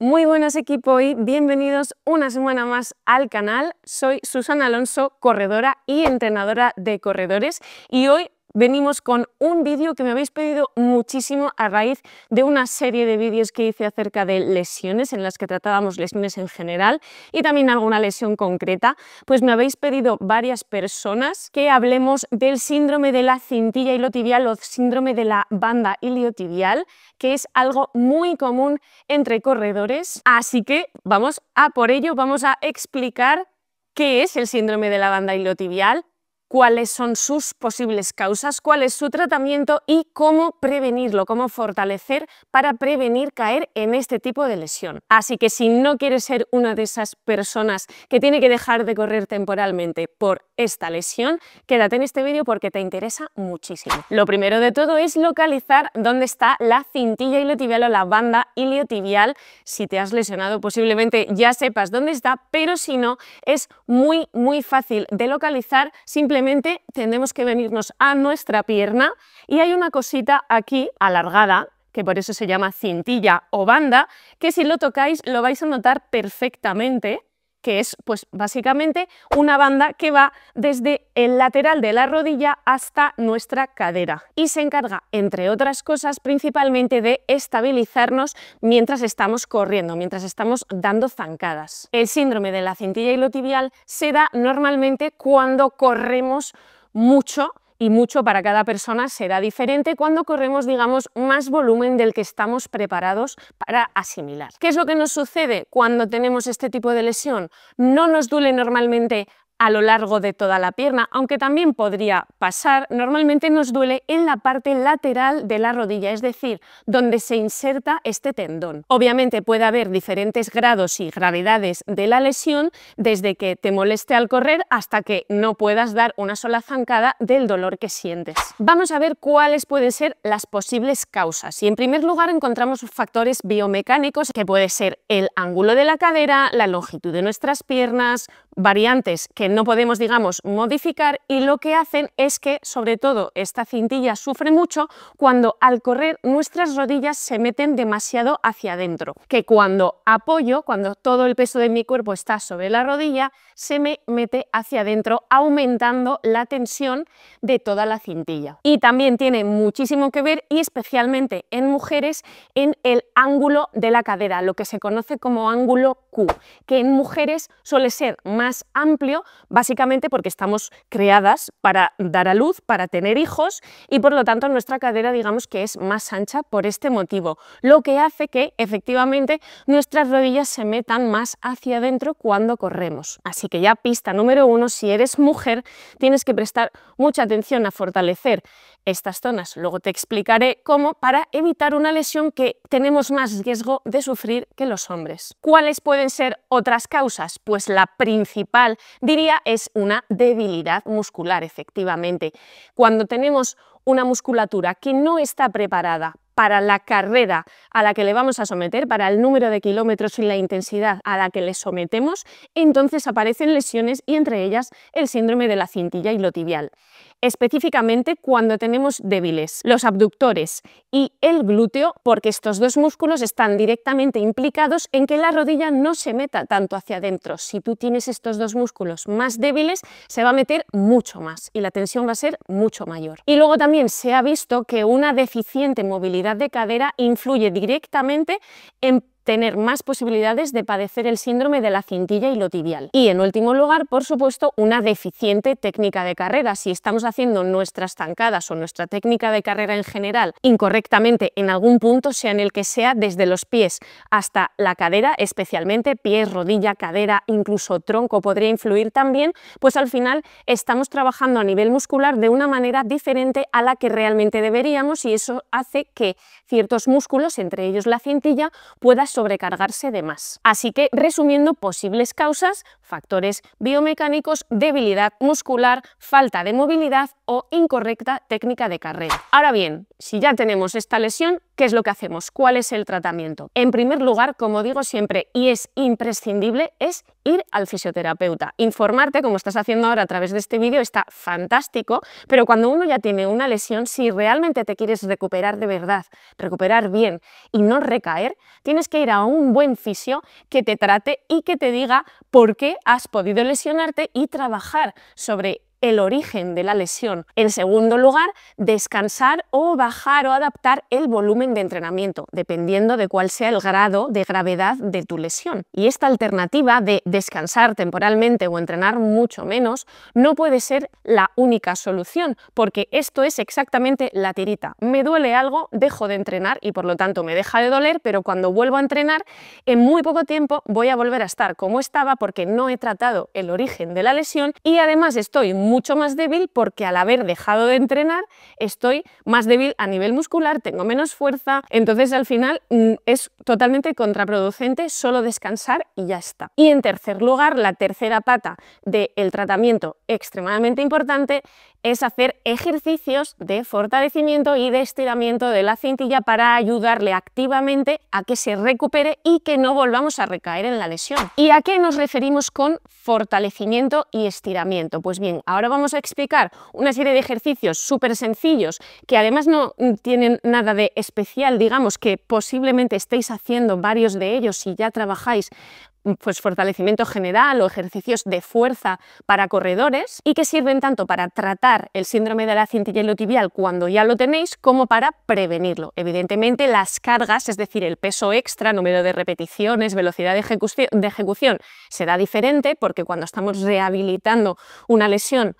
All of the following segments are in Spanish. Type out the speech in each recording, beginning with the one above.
Muy buenas equipo y bienvenidos una semana más al canal. Soy Susana Alonso, corredora y entrenadora de corredores y hoy venimos con un vídeo que me habéis pedido muchísimo a raíz de una serie de vídeos que hice acerca de lesiones, en las que tratábamos lesiones en general y también alguna lesión concreta, pues me habéis pedido varias personas que hablemos del síndrome de la cintilla iliotibial o síndrome de la banda iliotibial, que es algo muy común entre corredores. Así que vamos a por ello, vamos a explicar qué es el síndrome de la banda iliotibial, cuáles son sus posibles causas, cuál es su tratamiento y cómo prevenirlo, cómo fortalecer para prevenir caer en este tipo de lesión. Así que si no quieres ser una de esas personas que tiene que dejar de correr temporalmente por esta lesión, quédate en este vídeo porque te interesa muchísimo. Lo primero de todo es localizar dónde está la cintilla iliotibial o la banda iliotibial. Si te has lesionado posiblemente ya sepas dónde está, pero si no es muy muy fácil de localizar simplemente simplemente tenemos que venirnos a nuestra pierna y hay una cosita aquí alargada que por eso se llama cintilla o banda, que si lo tocáis lo vais a notar perfectamente que es pues básicamente una banda que va desde el lateral de la rodilla hasta nuestra cadera y se encarga, entre otras cosas, principalmente de estabilizarnos mientras estamos corriendo, mientras estamos dando zancadas. El síndrome de la cintilla ilotibial se da normalmente cuando corremos mucho, y mucho para cada persona será diferente cuando corremos, digamos, más volumen del que estamos preparados para asimilar. ¿Qué es lo que nos sucede cuando tenemos este tipo de lesión? No nos duele normalmente a lo largo de toda la pierna, aunque también podría pasar, normalmente nos duele en la parte lateral de la rodilla, es decir, donde se inserta este tendón. Obviamente puede haber diferentes grados y gravedades de la lesión, desde que te moleste al correr hasta que no puedas dar una sola zancada del dolor que sientes. Vamos a ver cuáles pueden ser las posibles causas. Y en primer lugar encontramos factores biomecánicos, que puede ser el ángulo de la cadera, la longitud de nuestras piernas, variantes que no podemos, digamos, modificar y lo que hacen es que, sobre todo, esta cintilla sufre mucho cuando al correr nuestras rodillas se meten demasiado hacia adentro, que cuando apoyo, cuando todo el peso de mi cuerpo está sobre la rodilla, se me mete hacia adentro, aumentando la tensión de toda la cintilla. Y también tiene muchísimo que ver, y especialmente en mujeres, en el ángulo de la cadera, lo que se conoce como ángulo Q, que en mujeres suele ser más amplio básicamente porque estamos creadas para dar a luz, para tener hijos y por lo tanto nuestra cadera digamos que es más ancha por este motivo, lo que hace que efectivamente nuestras rodillas se metan más hacia adentro cuando corremos. Así que ya pista número uno, si eres mujer tienes que prestar mucha atención a fortalecer estas zonas. Luego te explicaré cómo para evitar una lesión que tenemos más riesgo de sufrir que los hombres. ¿Cuáles pueden ser otras causas? Pues la principal, diría es una debilidad muscular, efectivamente. Cuando tenemos una musculatura que no está preparada para la carrera a la que le vamos a someter, para el número de kilómetros y la intensidad a la que le sometemos, entonces aparecen lesiones y entre ellas el síndrome de la cintilla y tibial específicamente cuando tenemos débiles los abductores y el glúteo, porque estos dos músculos están directamente implicados en que la rodilla no se meta tanto hacia adentro. Si tú tienes estos dos músculos más débiles, se va a meter mucho más y la tensión va a ser mucho mayor. Y luego también se ha visto que una deficiente movilidad de cadera influye directamente en tener más posibilidades de padecer el síndrome de la cintilla y lo tibial Y en último lugar, por supuesto, una deficiente técnica de carrera. Si estamos haciendo nuestras tancadas o nuestra técnica de carrera en general incorrectamente en algún punto, sea en el que sea, desde los pies hasta la cadera, especialmente pies, rodilla, cadera, incluso tronco podría influir también, pues al final estamos trabajando a nivel muscular de una manera diferente a la que realmente deberíamos y eso hace que ciertos músculos, entre ellos la cintilla, pueda sobrecargarse de más. Así que, resumiendo posibles causas, factores biomecánicos, debilidad muscular, falta de movilidad o incorrecta técnica de carrera. Ahora bien, si ya tenemos esta lesión, ¿qué es lo que hacemos? ¿Cuál es el tratamiento? En primer lugar, como digo siempre, y es imprescindible, es ir al fisioterapeuta. Informarte, como estás haciendo ahora a través de este vídeo, está fantástico, pero cuando uno ya tiene una lesión, si realmente te quieres recuperar de verdad, recuperar bien y no recaer, tienes que ir a un buen fisio que te trate y que te diga por qué has podido lesionarte y trabajar sobre el origen de la lesión. En segundo lugar, descansar o bajar o adaptar el volumen de entrenamiento, dependiendo de cuál sea el grado de gravedad de tu lesión. Y esta alternativa de descansar temporalmente o entrenar mucho menos no puede ser la única solución, porque esto es exactamente la tirita. Me duele algo, dejo de entrenar y por lo tanto me deja de doler, pero cuando vuelvo a entrenar, en muy poco tiempo voy a volver a estar como estaba porque no he tratado el origen de la lesión y además estoy mucho más débil porque al haber dejado de entrenar estoy más débil a nivel muscular, tengo menos fuerza, entonces al final mm, es totalmente contraproducente solo descansar y ya está. Y en tercer lugar, la tercera pata del tratamiento extremadamente importante es hacer ejercicios de fortalecimiento y de estiramiento de la cintilla para ayudarle activamente a que se recupere y que no volvamos a recaer en la lesión. ¿Y a qué nos referimos con fortalecimiento y estiramiento? Pues bien, ahora vamos a explicar una serie de ejercicios súper sencillos que además no tienen nada de especial, digamos que posiblemente estéis haciendo varios de ellos si ya trabajáis pues, fortalecimiento general o ejercicios de fuerza para corredores y que sirven tanto para tratar el síndrome de la cintilla tibial cuando ya lo tenéis como para prevenirlo. Evidentemente las cargas, es decir, el peso extra, número de repeticiones, velocidad de ejecución, será diferente porque cuando estamos rehabilitando una lesión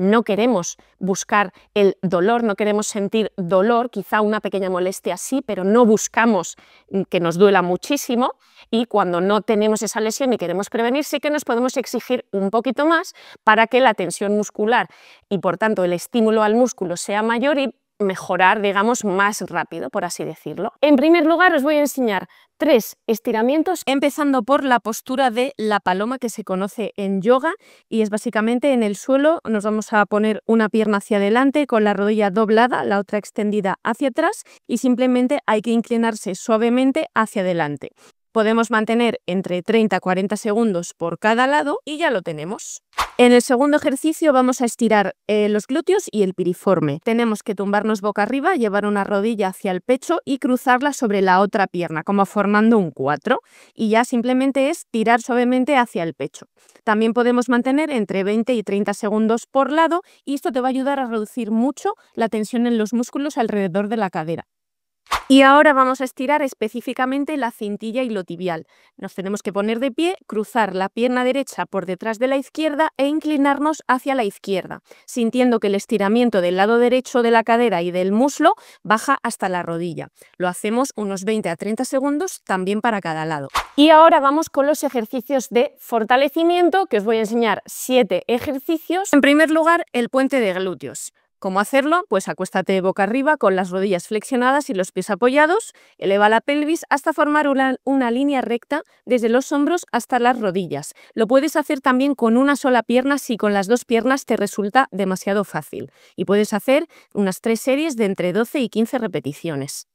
no queremos buscar el dolor, no queremos sentir dolor, quizá una pequeña molestia sí, pero no buscamos mm, que nos duela muchísimo y cuando no tenemos esa lesión y queremos prevenir, sí que nos podemos exigir un poquito más para que la tensión muscular y por tanto el estímulo al músculo sea mayor y mejorar, digamos, más rápido, por así decirlo. En primer lugar, os voy a enseñar tres estiramientos, empezando por la postura de la paloma que se conoce en yoga y es básicamente en el suelo nos vamos a poner una pierna hacia adelante con la rodilla doblada, la otra extendida hacia atrás y simplemente hay que inclinarse suavemente hacia adelante. Podemos mantener entre 30 a 40 segundos por cada lado y ya lo tenemos. En el segundo ejercicio vamos a estirar eh, los glúteos y el piriforme. Tenemos que tumbarnos boca arriba, llevar una rodilla hacia el pecho y cruzarla sobre la otra pierna, como formando un 4. Y ya simplemente es tirar suavemente hacia el pecho. También podemos mantener entre 20 y 30 segundos por lado y esto te va a ayudar a reducir mucho la tensión en los músculos alrededor de la cadera. Y ahora vamos a estirar específicamente la cintilla y lo tibial. Nos tenemos que poner de pie, cruzar la pierna derecha por detrás de la izquierda e inclinarnos hacia la izquierda, sintiendo que el estiramiento del lado derecho de la cadera y del muslo baja hasta la rodilla. Lo hacemos unos 20 a 30 segundos también para cada lado. Y ahora vamos con los ejercicios de fortalecimiento, que os voy a enseñar 7 ejercicios. En primer lugar, el puente de glúteos. ¿Cómo hacerlo? Pues acuéstate boca arriba con las rodillas flexionadas y los pies apoyados, eleva la pelvis hasta formar una, línea recta desde los hombros hasta las rodillas. Lo puedes hacer también con una sola pierna si con las dos piernas te resulta demasiado fácil y puedes hacer unas tres series de entre 12 y 15 repeticiones.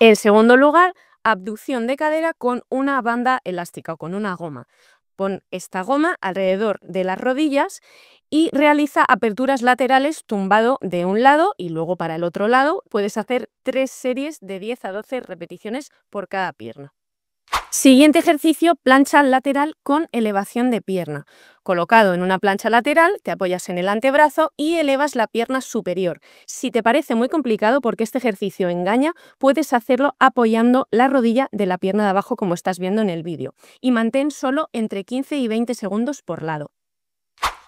En segundo lugar, abducción de cadera con una banda elástica o con una goma. Pon esta goma alrededor de las rodillas y realiza aperturas laterales tumbado de un lado y luego para el otro lado. Puedes hacer tres series de 10 a 12 repeticiones por cada pierna. Siguiente ejercicio, plancha lateral con elevación de pierna. Colocado en una plancha lateral, te apoyas en el antebrazo y elevas la pierna superior. Si te parece muy complicado porque este ejercicio engaña, puedes hacerlo apoyando la rodilla de la pierna de abajo como estás viendo en el vídeo y mantén solo entre 15 y 20 segundos por lado.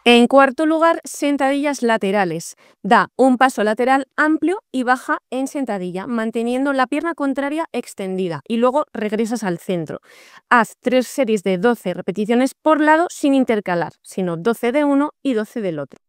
En cuarto lugar, sentadillas laterales. Da un paso lateral amplio y baja en sentadilla, manteniendo la pierna contraria extendida y luego regresas al centro. Haz tres series de 12 repeticiones por lado sin intercalar, sino 12 de uno y 12 del otro.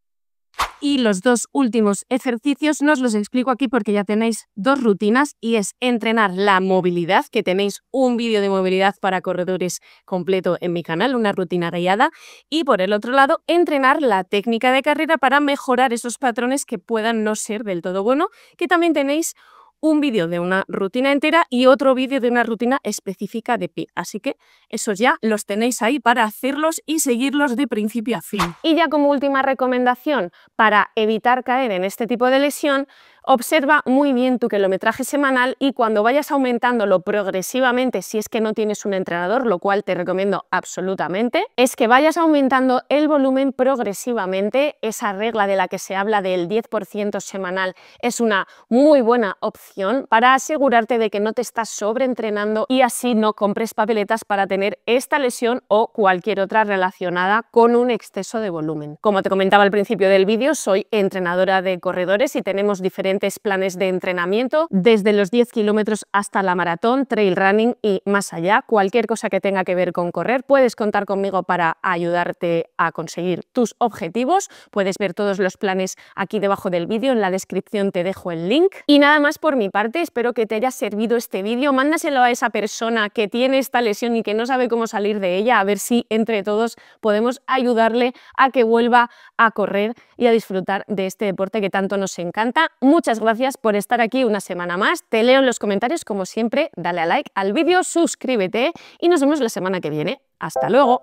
Y los dos últimos ejercicios nos los explico aquí porque ya tenéis dos rutinas y es entrenar la movilidad, que tenéis un vídeo de movilidad para corredores completo en mi canal, una rutina guiada Y por el otro lado, entrenar la técnica de carrera para mejorar esos patrones que puedan no ser del todo bueno, que también tenéis un vídeo de una rutina entera y otro vídeo de una rutina específica de pie. Así que esos ya los tenéis ahí para hacerlos y seguirlos de principio a fin. Y ya como última recomendación para evitar caer en este tipo de lesión, Observa muy bien tu kilometraje semanal y cuando vayas aumentándolo progresivamente, si es que no tienes un entrenador, lo cual te recomiendo absolutamente, es que vayas aumentando el volumen progresivamente. Esa regla de la que se habla del 10% semanal es una muy buena opción para asegurarte de que no te estás sobreentrenando y así no compres papeletas para tener esta lesión o cualquier otra relacionada con un exceso de volumen. Como te comentaba al principio del vídeo, soy entrenadora de corredores y tenemos diferentes planes de entrenamiento, desde los 10 kilómetros hasta la maratón, trail running y más allá. Cualquier cosa que tenga que ver con correr, puedes contar conmigo para ayudarte a conseguir tus objetivos. Puedes ver todos los planes aquí debajo del vídeo, en la descripción te dejo el link. Y nada más por mi parte, espero que te haya servido este vídeo. Mándaselo a esa persona que tiene esta lesión y que no sabe cómo salir de ella, a ver si entre todos podemos ayudarle a que vuelva a correr y a disfrutar de este deporte que tanto nos encanta. Muchas gracias por estar aquí una semana más. Te leo en los comentarios, como siempre, dale a like al vídeo, suscríbete y nos vemos la semana que viene. Hasta luego.